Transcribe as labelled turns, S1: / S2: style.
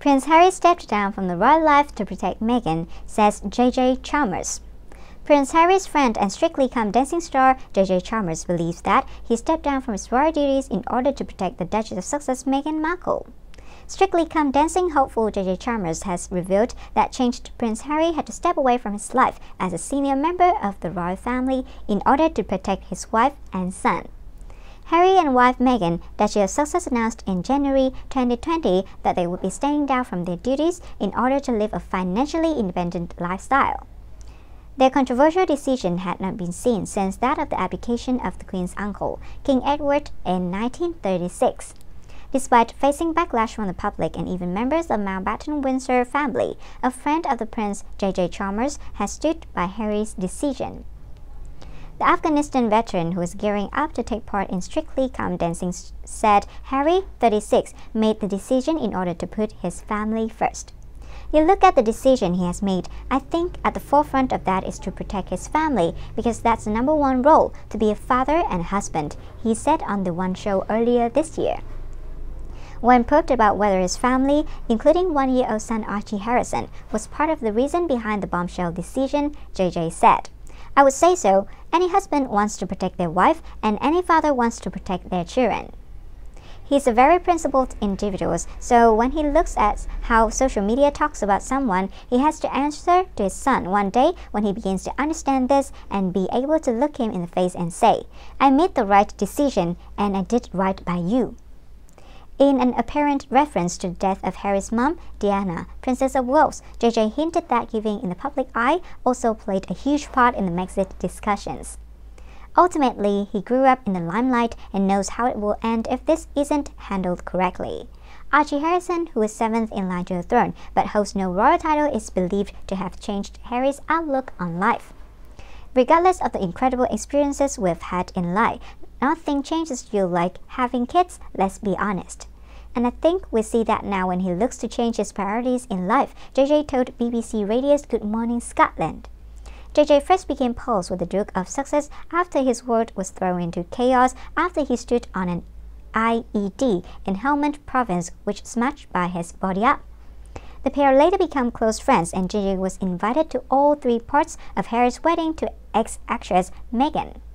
S1: Prince Harry stepped down from the royal life to protect Meghan, says J.J. Chalmers. Prince Harry's friend and Strictly Come Dancing star J.J. Chalmers believes that he stepped down from his royal duties in order to protect the Duchess of Sussex Meghan Markle. Strictly Come Dancing hopeful J.J. Chalmers has revealed that change to Prince Harry had to step away from his life as a senior member of the royal family in order to protect his wife and son. Harry and wife Meghan, Duchess of Sussex announced in January 2020 that they would be staying down from their duties in order to live a financially independent lifestyle. Their controversial decision had not been seen since that of the abdication of the Queen's uncle, King Edward, in 1936. Despite facing backlash from the public and even members of Mountbatten Windsor family, a friend of the prince, J.J. Chalmers, has stood by Harry's decision. The Afghanistan veteran who is gearing up to take part in Strictly Come Dancing said Harry, 36, made the decision in order to put his family first. You look at the decision he has made, I think at the forefront of that is to protect his family because that's the number one role to be a father and husband, he said on the One Show earlier this year. When probed about whether his family, including one year old son Archie Harrison, was part of the reason behind the bombshell decision, JJ said, I would say so. Any husband wants to protect their wife, and any father wants to protect their children. He's a very principled individual, so when he looks at how social media talks about someone, he has to answer to his son one day when he begins to understand this and be able to look him in the face and say, I made the right decision and I did right by you. In an apparent reference to the death of Harry's mum, Diana, Princess of Wales, JJ hinted that giving in the public eye also played a huge part in the Brexit discussions. Ultimately, he grew up in the limelight and knows how it will end if this isn't handled correctly. Archie Harrison, who is seventh in line to the throne but holds no royal title, is believed to have changed Harry's outlook on life. Regardless of the incredible experiences we've had in life, Nothing changes you like having kids, let's be honest. And I think we see that now when he looks to change his priorities in life, JJ told BBC Radio's Good Morning Scotland. JJ first became pals with the Duke of Sussex after his world was thrown into chaos after he stood on an IED in Helmand province which smashed by his body up. The pair later became close friends and JJ was invited to all three parts of Harry's wedding to ex-actress Meghan.